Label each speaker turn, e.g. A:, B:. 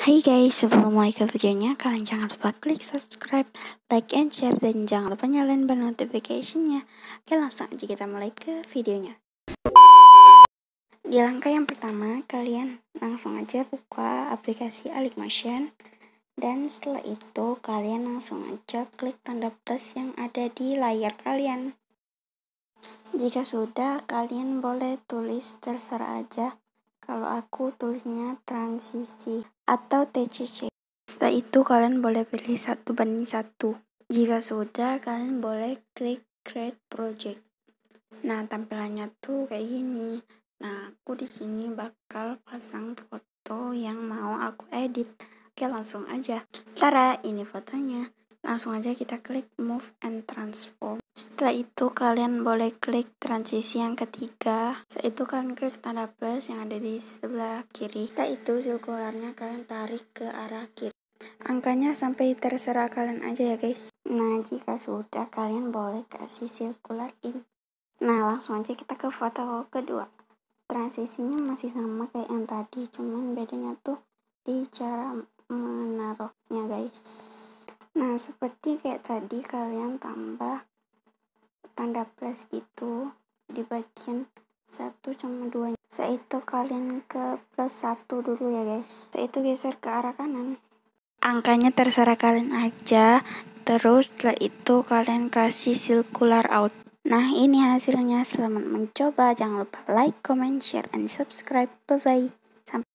A: Hai guys, sebelum mulai ke videonya, kalian jangan lupa klik subscribe, like, and share, dan jangan lupa nyalain bell notification-nya. Oke, langsung aja kita mulai ke videonya. Di langkah yang pertama, kalian langsung aja buka aplikasi Alik Motion. Dan setelah itu, kalian langsung aja klik tanda plus yang ada di layar kalian. Jika sudah, kalian boleh tulis terserah aja kalau aku tulisnya transisi atau TCC. Setelah itu kalian boleh pilih satu banding satu. Jika sudah, kalian boleh klik create project. Nah, tampilannya tuh kayak gini. Nah, aku di sini bakal pasang foto yang mau aku edit. Oke, langsung aja. Tara, ini fotonya. Langsung aja kita klik move and transform. Setelah itu kalian boleh klik transisi yang ketiga. Setelah itu kalian klik tanda plus yang ada di sebelah kiri. Setelah itu silkularnya kalian tarik ke arah kiri. Angkanya sampai terserah kalian aja ya guys. Nah jika sudah kalian boleh kasih silkular in. Nah langsung aja kita ke foto kedua. Transisinya masih sama kayak yang tadi, cuman bedanya tuh di cara menaruhnya guys. Nah seperti kayak tadi kalian tambah tanda plus itu di bagian 1 sama 2 setelah itu kalian ke plus 1 dulu ya guys setelah itu geser ke arah kanan angkanya terserah kalian aja terus setelah itu kalian kasih circular out nah ini hasilnya selamat mencoba jangan lupa like, comment, share, and subscribe bye bye